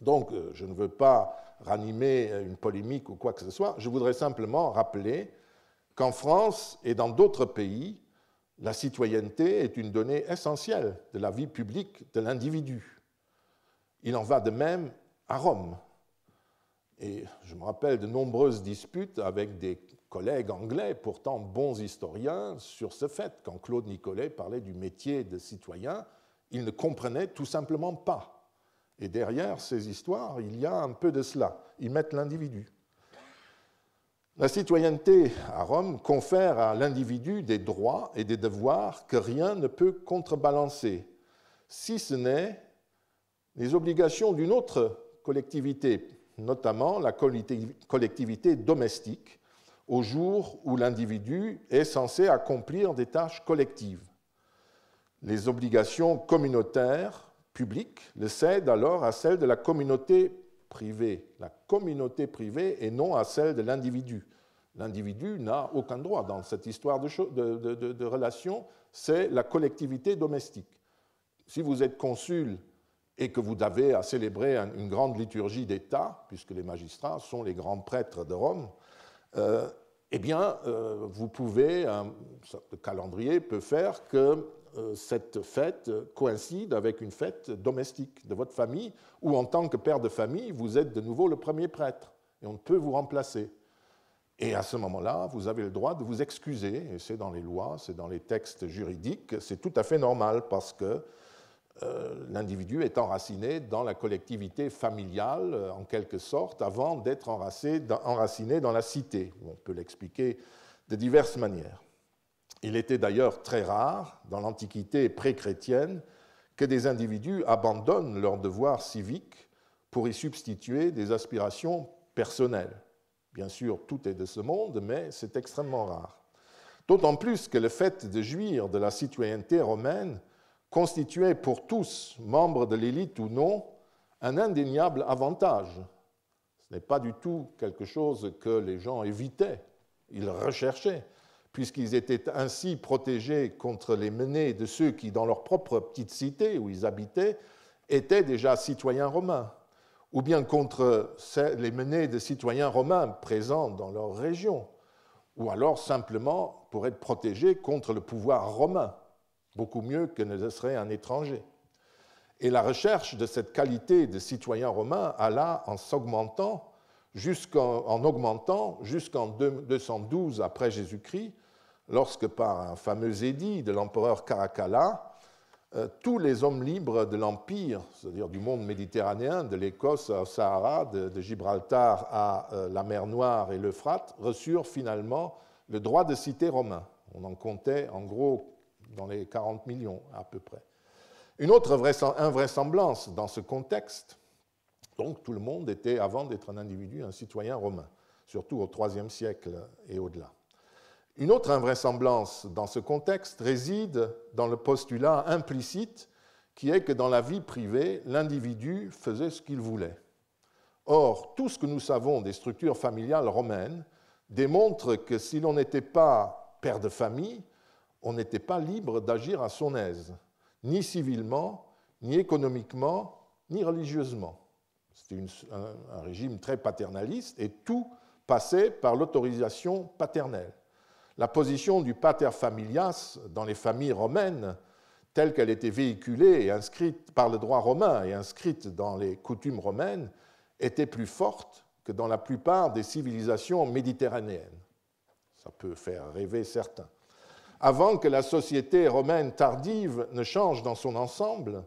Donc, euh, je ne veux pas ranimer une polémique ou quoi que ce soit, je voudrais simplement rappeler qu'en France et dans d'autres pays, la citoyenneté est une donnée essentielle de la vie publique de l'individu. Il en va de même à Rome. Et je me rappelle de nombreuses disputes avec des collègues anglais, pourtant bons historiens, sur ce fait. Quand Claude Nicolet parlait du métier de citoyen, il ne comprenait tout simplement pas. Et derrière ces histoires, il y a un peu de cela. Ils mettent l'individu. La citoyenneté à Rome confère à l'individu des droits et des devoirs que rien ne peut contrebalancer, si ce n'est les obligations d'une autre collectivité, notamment la collectivité domestique, au jour où l'individu est censé accomplir des tâches collectives. Les obligations communautaires publiques le cèdent alors à celles de la communauté privée, la communauté privée, et non à celle de l'individu. L'individu n'a aucun droit dans cette histoire de, de, relation, c'est la collectivité domestique. Si vous êtes consul et que vous avez à célébrer une grande liturgie d'État, puisque les magistrats sont les grands prêtres de Rome, euh, eh bien, euh, vous pouvez, un calendrier peut faire que euh, cette fête coïncide avec une fête domestique de votre famille, où en tant que père de famille, vous êtes de nouveau le premier prêtre, et on ne peut vous remplacer. Et à ce moment-là, vous avez le droit de vous excuser, et c'est dans les lois, c'est dans les textes juridiques, c'est tout à fait normal, parce que euh, l'individu est enraciné dans la collectivité familiale, en quelque sorte, avant d'être enraciné dans la cité. On peut l'expliquer de diverses manières. Il était d'ailleurs très rare, dans l'Antiquité pré-chrétienne, que des individus abandonnent leurs devoirs civiques pour y substituer des aspirations personnelles. Bien sûr, tout est de ce monde, mais c'est extrêmement rare. D'autant plus que le fait de jouir de la citoyenneté romaine constituait pour tous, membres de l'élite ou non, un indéniable avantage. Ce n'est pas du tout quelque chose que les gens évitaient, ils recherchaient puisqu'ils étaient ainsi protégés contre les menées de ceux qui, dans leur propre petite cité où ils habitaient, étaient déjà citoyens romains, ou bien contre les menées de citoyens romains présents dans leur région, ou alors simplement pour être protégés contre le pouvoir romain, beaucoup mieux que ne le serait un étranger. Et la recherche de cette qualité de citoyen romain alla en s'augmentant, jusqu'en augmentant jusqu'en 212 après Jésus-Christ, lorsque par un fameux édit de l'empereur Caracalla, euh, tous les hommes libres de l'Empire, c'est-à-dire du monde méditerranéen, de l'Écosse au Sahara, de, Gibraltar à euh, la mer Noire et l'Euphrate, reçurent finalement le droit de cité romain. On en comptait en gros dans les 40 millions à peu près. Une autre invraisemblance dans ce contexte, donc tout le monde était, avant d'être un individu, un citoyen romain, surtout au IIIe siècle et au-delà. Une autre invraisemblance dans ce contexte réside dans le postulat implicite qui est que dans la vie privée, l'individu faisait ce qu'il voulait. Or, tout ce que nous savons des structures familiales romaines démontre que si l'on n'était pas père de famille, on n'était pas libre d'agir à son aise, ni civilement, ni économiquement, ni religieusement. C'était un, régime très paternaliste et tout passait par l'autorisation paternelle. La position du pater familias dans les familles romaines, telle qu'elle était véhiculée et inscrite par le droit romain et inscrite dans les coutumes romaines, était plus forte que dans la plupart des civilisations méditerranéennes. Ça peut faire rêver certains. Avant que la société romaine tardive ne change dans son ensemble,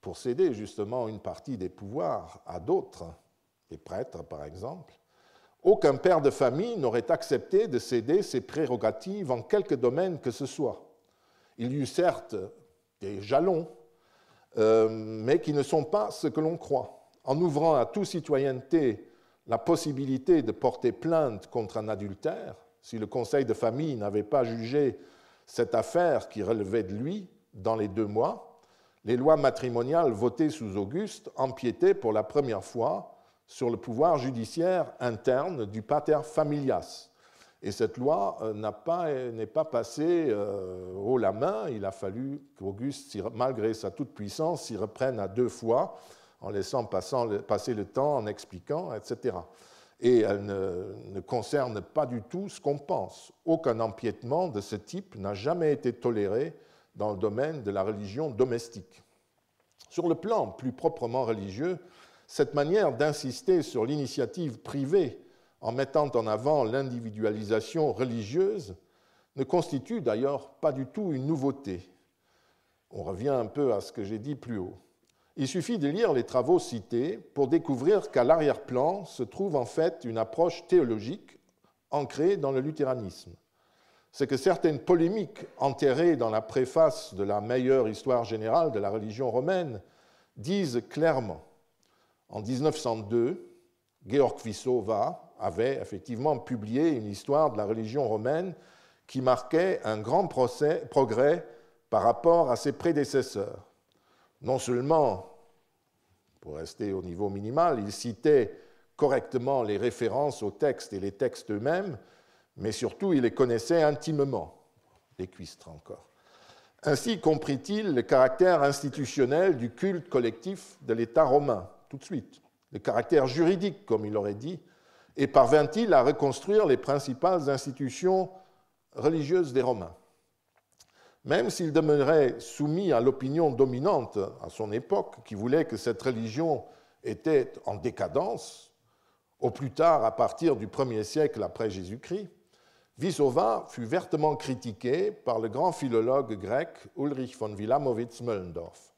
pour céder justement une partie des pouvoirs à d'autres, les prêtres par exemple, aucun père de famille n'aurait accepté de céder ses prérogatives en quelque domaine que ce soit. Il y eut certes des jalons, euh, mais qui ne sont pas ce que l'on croit. En ouvrant à toute citoyenneté la possibilité de porter plainte contre un adultère, si le conseil de famille n'avait pas jugé cette affaire qui relevait de lui dans les deux mois, les lois matrimoniales votées sous Auguste empiétaient pour la première fois sur le pouvoir judiciaire interne du pater familias. Et cette loi euh, n'est pas, pas passée euh, haut la main. Il a fallu qu'Auguste, malgré sa toute-puissance, s'y reprenne à deux fois, en laissant passer le temps, en expliquant, etc. Et elle ne, ne concerne pas du tout ce qu'on pense. Aucun empiètement de ce type n'a jamais été toléré dans le domaine de la religion domestique. Sur le plan plus proprement religieux, cette manière d'insister sur l'initiative privée en mettant en avant l'individualisation religieuse ne constitue d'ailleurs pas du tout une nouveauté. On revient un peu à ce que j'ai dit plus haut. Il suffit de lire les travaux cités pour découvrir qu'à l'arrière-plan se trouve en fait une approche théologique ancrée dans le luthéranisme. C'est que certaines polémiques enterrées dans la préface de la meilleure histoire générale de la religion romaine disent clairement en 1902, Georg Vissova avait effectivement publié une histoire de la religion romaine qui marquait un grand progrès par rapport à ses prédécesseurs. Non seulement, pour rester au niveau minimal, il citait correctement les références aux textes et les textes eux-mêmes, mais surtout il les connaissait intimement, les cuistres encore. Ainsi comprit-il le caractère institutionnel du culte collectif de l'État romain, tout de suite, le caractère juridique, comme il aurait dit, et parvint-il à reconstruire les principales institutions religieuses des Romains. Même s'il demeurait soumis à l'opinion dominante à son époque, qui voulait que cette religion était en décadence, au plus tard à partir du premier siècle après Jésus-Christ, Visova fut vertement critiqué par le grand philologue grec Ulrich von Wilamowitz möllendorff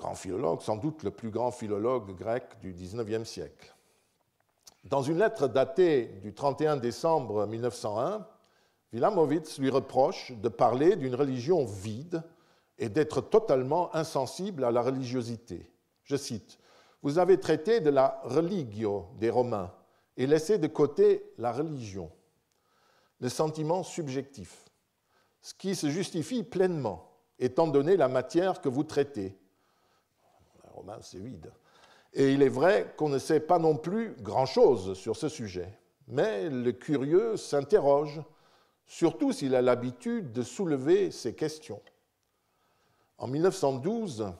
grand philologue, sans doute le plus grand philologue grec du XIXe siècle. Dans une lettre datée du 31 décembre 1901, vilamovitz lui reproche de parler d'une religion vide et d'être totalement insensible à la religiosité. Je cite Vous avez traité de la religio des Romains et laissé de côté la religion, le sentiment subjectif, ce qui se justifie pleinement, étant donné la matière que vous traitez, Romain, c'est vide. Et il est vrai qu'on ne sait pas non plus grand-chose sur ce sujet, mais le curieux s'interroge, surtout s'il a l'habitude de soulever ces questions. En 1912,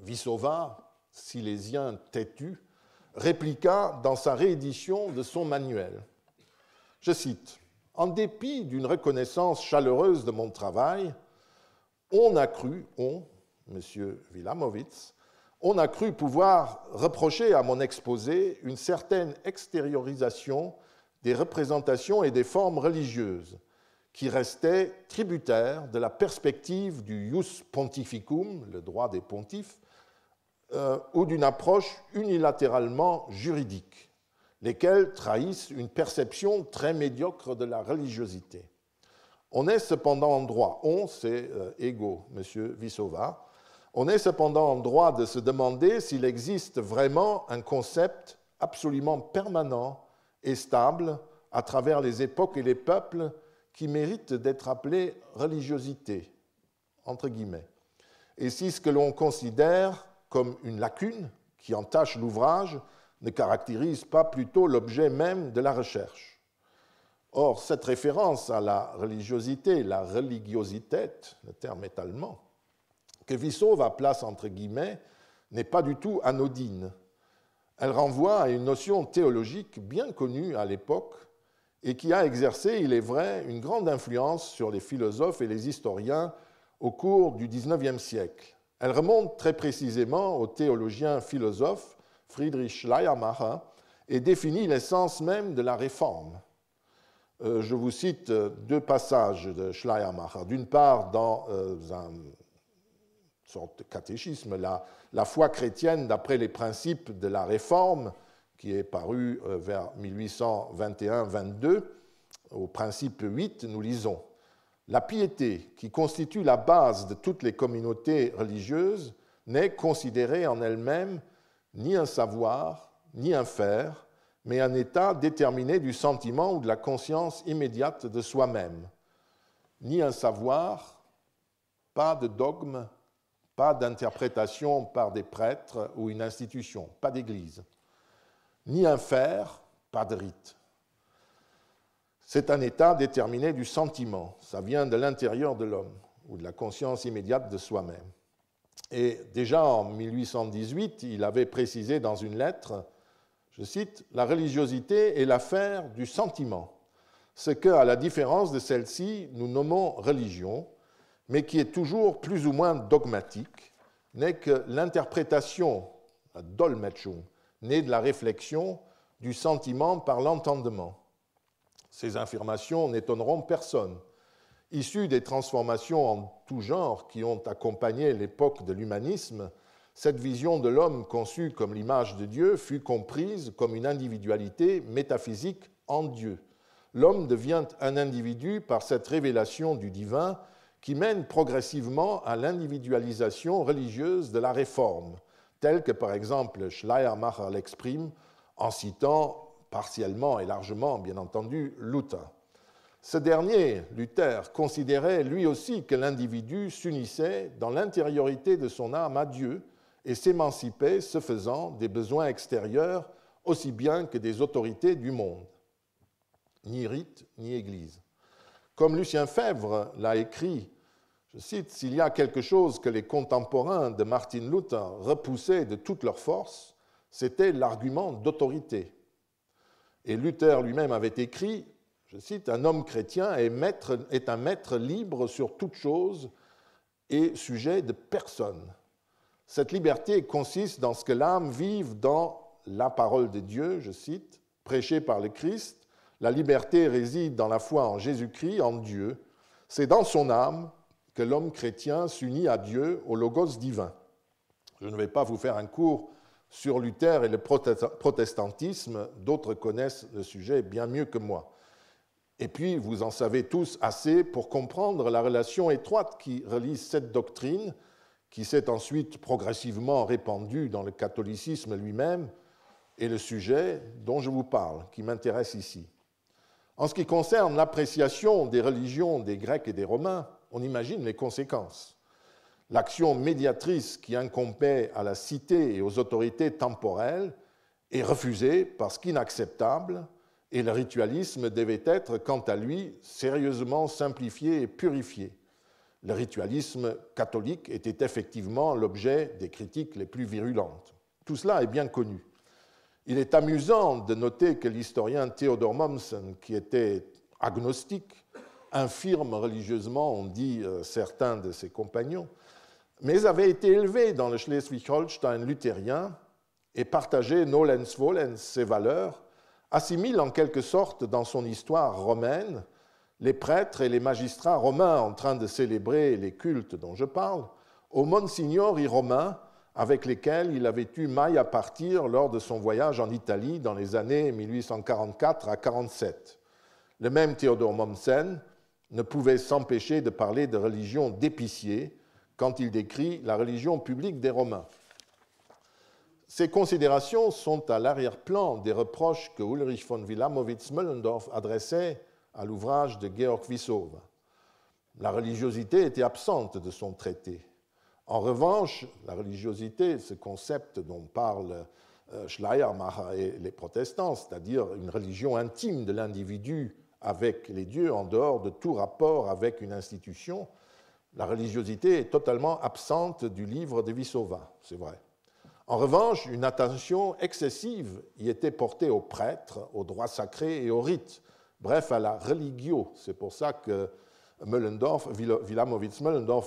Vissova, silésien têtu, répliqua dans sa réédition de son manuel. Je cite En dépit d'une reconnaissance chaleureuse de mon travail, on a cru, on, M. Vilamovitz, on a cru pouvoir reprocher à mon exposé une certaine extériorisation des représentations et des formes religieuses qui restaient tributaires de la perspective du ius pontificum, le droit des pontifs, euh, ou d'une approche unilatéralement juridique, lesquelles trahissent une perception très médiocre de la religiosité. On est cependant en droit, on, c'est euh, égaux, Monsieur M. Vissova, on est cependant en droit de se demander s'il existe vraiment un concept absolument permanent et stable à travers les époques et les peuples qui mérite d'être appelé religiosité, entre guillemets. Et si ce que l'on considère comme une lacune qui entache l'ouvrage ne caractérise pas plutôt l'objet même de la recherche. Or, cette référence à la religiosité, la religiosité, le terme est allemand, que va place entre guillemets n'est pas du tout anodine. Elle renvoie à une notion théologique bien connue à l'époque et qui a exercé, il est vrai, une grande influence sur les philosophes et les historiens au cours du XIXe siècle. Elle remonte très précisément au théologien philosophe Friedrich Schleiermacher et définit l'essence même de la réforme. Euh, je vous cite deux passages de Schleiermacher. D'une part, dans euh, un sorte de catéchisme, la, la foi chrétienne d'après les principes de la Réforme, qui est paru euh, vers 1821-22, au principe 8, nous lisons La piété, qui constitue la base de toutes les communautés religieuses, n'est considérée en elle-même ni un savoir, ni un faire, mais un état déterminé du sentiment ou de la conscience immédiate de soi-même. Ni un savoir, pas de dogme, pas d'interprétation par des prêtres ou une institution, pas d'église, ni un faire, pas de rite. C'est un état déterminé du sentiment, ça vient de l'intérieur de l'homme ou de la conscience immédiate de soi-même. Et déjà en 1818, il avait précisé dans une lettre, je cite, La religiosité est l'affaire du sentiment, ce que, à la différence de celle-ci, nous nommons religion, mais qui est toujours plus ou moins dogmatique, n'est que l'interprétation, la Dolmetschung, née de la réflexion, du sentiment par l'entendement. Ces affirmations n'étonneront personne. Issues des transformations en tout genre qui ont accompagné l'époque de l'humanisme, cette vision de l'homme conçue comme l'image de Dieu fut comprise comme une individualité métaphysique en Dieu. L'homme devient un individu par cette révélation du divin qui mène progressivement à l'individualisation religieuse de la réforme, telle que par exemple Schleiermacher l'exprime en citant partiellement et largement, bien entendu, Luther. Ce dernier, Luther, considérait lui aussi que l'individu s'unissait dans l'intériorité de son âme à Dieu et s'émancipait, ce faisant, des besoins extérieurs aussi bien que des autorités du monde, ni rite, ni église. Comme Lucien Fèvre l'a écrit je cite, S'il y a quelque chose que les contemporains de Martin Luther repoussaient de toutes leurs forces, c'était l'argument d'autorité. Et Luther lui-même avait écrit, je cite, Un homme chrétien est, est un maître libre sur toute chose et sujet de personne. Cette liberté consiste dans ce que l'âme vive dans la parole de Dieu, je cite, prêchée par le Christ. La liberté réside dans la foi en Jésus-Christ, en Dieu. C'est dans son âme que l'homme chrétien s'unit à Dieu, au logos divin. Je ne vais pas vous faire un cours sur Luther et le protestantisme, d'autres connaissent le sujet bien mieux que moi. Et puis, vous en savez tous assez pour comprendre la relation étroite qui relie cette doctrine, qui s'est ensuite progressivement répandue dans le catholicisme lui-même, et le sujet dont je vous parle, qui m'intéresse ici. En ce qui concerne l'appréciation des religions des Grecs et des Romains, on imagine les conséquences. L'action médiatrice qui incombait à la cité et aux autorités temporelles est refusée parce qu'inacceptable et le ritualisme devait être, quant à lui, sérieusement simplifié et purifié. Le ritualisme catholique était effectivement l'objet des critiques les plus virulentes. Tout cela est bien connu. Il est amusant de noter que l'historien Theodor Mommsen, qui était agnostique, infirme religieusement, on dit euh, certains de ses compagnons, mais avait été élevé dans le Schleswig-Holstein luthérien et partageait nolens volens ses valeurs, assimile en quelque sorte dans son histoire romaine les prêtres et les magistrats romains en train de célébrer les cultes dont je parle, aux monsignori romains avec lesquels il avait eu maille à partir lors de son voyage en Italie dans les années 1844 à 47. Le même Théodore Mommsen ne pouvait s'empêcher de parler de religion d'épicier quand il décrit la religion publique des Romains. Ces considérations sont à l'arrière-plan des reproches que Ulrich von Wilamowitz Möllendorf adressait à l'ouvrage de Georg Wissow. La religiosité était absente de son traité. En revanche, la religiosité, ce concept dont parlent euh, Schleiermacher et les protestants, c'est-à-dire une religion intime de l'individu avec les dieux, en dehors de tout rapport avec une institution. La religiosité est totalement absente du livre de Visova, c'est vrai. En revanche, une attention excessive y était portée aux prêtres, aux droits sacrés et aux rites, bref, à la religio. C'est pour ça que Möllendorf, Wilamowitz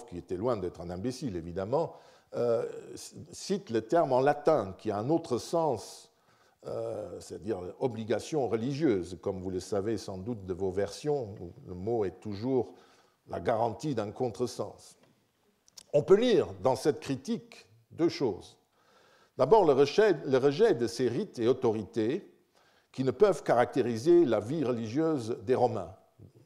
qui était loin d'être un imbécile évidemment, euh, cite le terme en latin qui a un autre sens euh, c'est-à-dire obligation religieuse. Comme vous le savez sans doute de vos versions, le mot est toujours la garantie d'un contresens. On peut lire dans cette critique deux choses. D'abord, le rejet, le rejet de ces rites et autorités qui ne peuvent caractériser la vie religieuse des Romains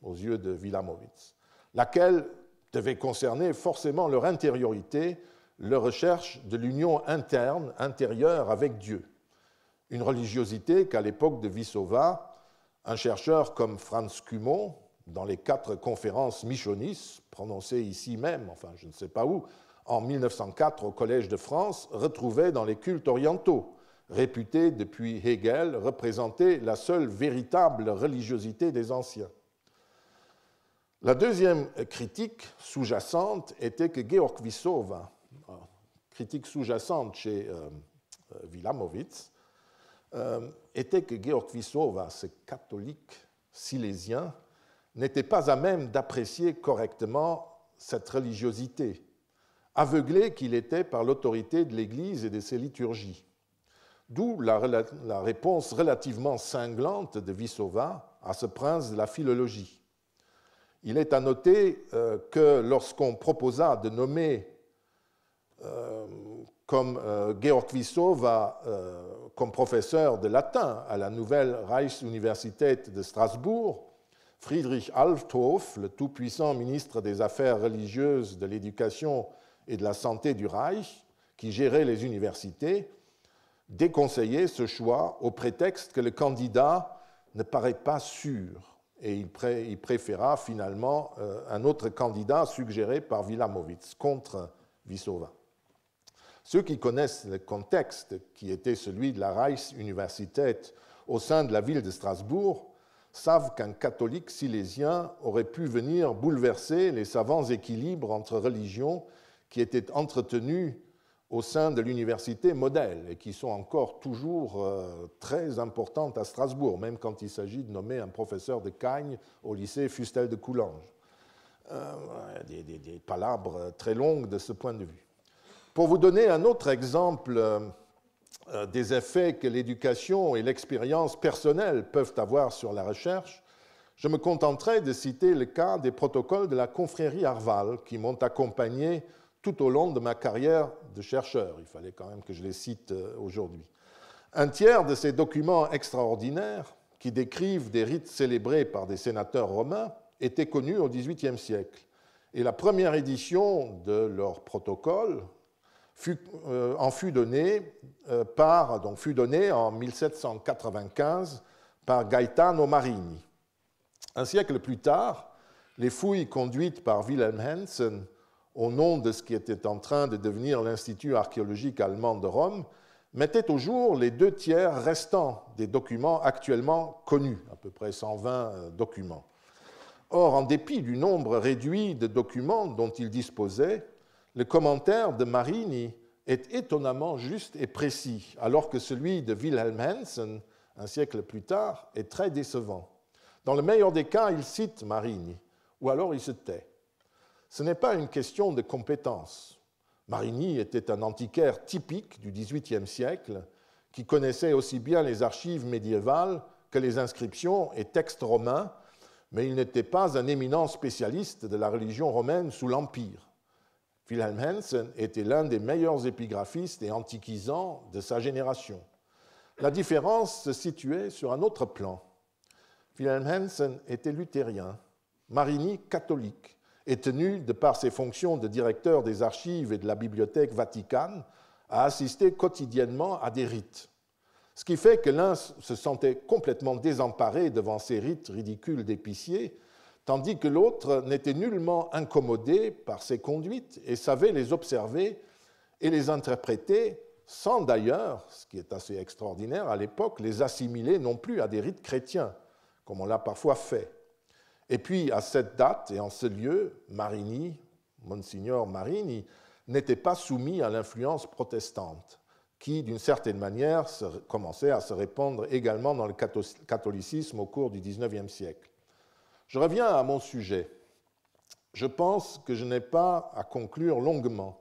aux yeux de Wilamowitz, laquelle devait concerner forcément leur intériorité, leur recherche de l'union interne, intérieure avec Dieu une religiosité qu'à l'époque de Vissova, un chercheur comme Franz Cumont, dans les quatre conférences Michonis, prononcées ici même, enfin je ne sais pas où, en 1904 au Collège de France, retrouvait dans les cultes orientaux, réputés depuis Hegel représenter la seule véritable religiosité des anciens. La deuxième critique sous-jacente était que Georg Vissova, critique sous-jacente chez euh, euh euh, était que Georg Vissova, ce catholique silésien, n'était pas à même d'apprécier correctement cette religiosité, aveuglé qu'il était par l'autorité de l'Église et de ses liturgies. D'où la, réponse relativement cinglante de Vissova à ce prince de la philologie. Il est à noter euh, que lorsqu'on proposa de nommer euh, comme euh, Georg Wissow va, euh, comme professeur de latin à la nouvelle Reichsuniversität de Strasbourg, Friedrich Althoff, le tout-puissant ministre des Affaires religieuses, de l'éducation et de la santé du Reich, qui gérait les universités, déconseillait ce choix au prétexte que le candidat ne paraît pas sûr et il, préféra finalement euh, un autre candidat suggéré par Vilamovitz contre Vissova. Ceux qui connaissent le contexte, qui était celui de la Université au sein de la ville de Strasbourg, savent qu'un catholique silésien aurait pu venir bouleverser les savants équilibres entre religions qui étaient entretenus au sein de l'université modèle et qui sont encore toujours euh, très importantes à Strasbourg, même quand il s'agit de nommer un professeur de Cagnes au lycée Fustel de Coulanges. Euh, des palabres euh, très longues de ce point de vue. Pour vous donner un autre exemple euh, euh, des effets que l'éducation et l'expérience personnelle peuvent avoir sur la recherche, je me contenterai de citer le cas des protocoles de la confrérie Arval qui m'ont accompagné tout au long de ma carrière de chercheur. Il fallait quand même que je les cite euh, aujourd'hui. Un tiers de ces documents extraordinaires, qui décrivent des rites célébrés par des sénateurs romains, étaient connus au XVIIIe siècle. Et la première édition de leurs protocoles, euh, en fut donné euh, par, donc donné en 1795 par Gaetano Marini. Un siècle plus tard, les fouilles conduites par Wilhelm Hansen au nom de ce qui était en train de devenir l'Institut archéologique allemand de Rome mettaient au jour les deux tiers restants des documents actuellement connus, à peu près 120 euh, documents. Or, en dépit du nombre réduit de documents dont il disposait, le commentaire de Marini est étonnamment juste et précis, alors que celui de Wilhelm Hansen, un siècle plus tard, est très décevant. Dans le meilleur des cas, il cite Marini, ou alors il se tait. Ce n'est pas une question de compétence. Marini était un antiquaire typique du XVIIIe siècle, qui connaissait aussi bien les archives médiévales que les inscriptions et textes romains, mais il n'était pas un éminent spécialiste de la religion romaine sous l'Empire. Wilhelm Hansen était l'un des meilleurs épigraphistes et antiquisants de sa génération. La différence se situait sur un autre plan. Wilhelm Hansen était luthérien, Marini catholique, et tenu, de par ses fonctions de directeur des archives et de la bibliothèque vaticane, à assister quotidiennement à des rites. Ce qui fait que l'un se sentait complètement désemparé devant ces rites ridicules d'épicier tandis que l'autre n'était nullement incommodé par ses conduites et savait les observer et les interpréter sans d'ailleurs, ce qui est assez extraordinaire à l'époque, les assimiler non plus à des rites chrétiens, comme on l'a parfois fait. Et puis, à cette date et en ce lieu, Marini, Monsignor Marini, n'était pas soumis à l'influence protestante, qui, d'une certaine manière, commençait à se répandre également dans le catholicisme au cours du XIXe siècle. Je reviens à mon sujet. Je pense que je n'ai pas à conclure longuement.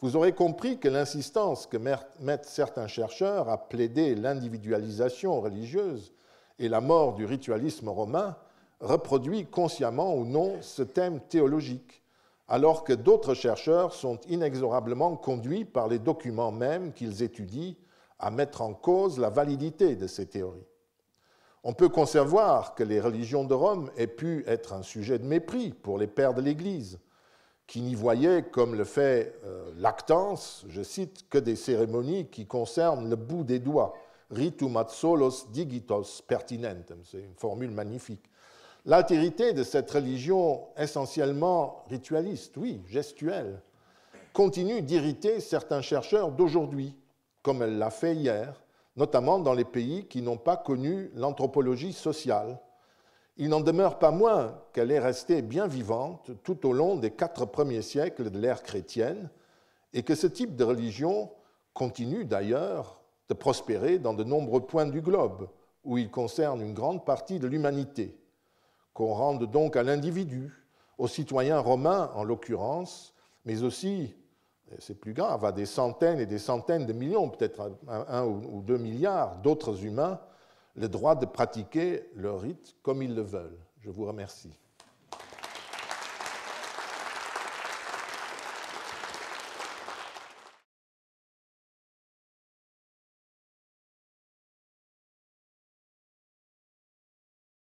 Vous aurez compris que l'insistance que mettent certains chercheurs à plaider l'individualisation religieuse et la mort du ritualisme romain reproduit consciemment ou non ce thème théologique, alors que d'autres chercheurs sont inexorablement conduits par les documents mêmes qu'ils étudient à mettre en cause la validité de ces théories. On peut concevoir que les religions de Rome aient pu être un sujet de mépris pour les pères de l'Église, qui n'y voyaient, comme le fait euh, Lactance, je cite, que des cérémonies qui concernent le bout des doigts, ritum ad solos digitos pertinentem, c'est une formule magnifique. L'altérité de cette religion essentiellement ritualiste, oui, gestuelle, continue d'irriter certains chercheurs d'aujourd'hui, comme elle l'a fait hier, notamment dans les pays qui n'ont pas connu l'anthropologie sociale. Il n'en demeure pas moins qu'elle est restée bien vivante tout au long des quatre premiers siècles de l'ère chrétienne et que ce type de religion continue d'ailleurs de prospérer dans de nombreux points du globe où il concerne une grande partie de l'humanité, qu'on rende donc à l'individu, aux citoyens romains en l'occurrence, mais aussi c'est plus grave, à des centaines et des centaines de millions, peut-être un, ou deux milliards d'autres humains, le droit de pratiquer leur rite comme ils le veulent. Je vous remercie.